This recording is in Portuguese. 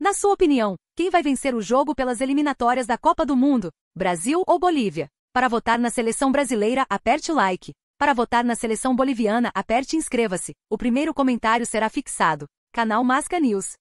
Na sua opinião, quem vai vencer o jogo pelas eliminatórias da Copa do Mundo, Brasil ou Bolívia? Para votar na seleção brasileira, aperte like. Para votar na seleção boliviana, aperte inscreva-se. O primeiro comentário será fixado. Canal Masca News.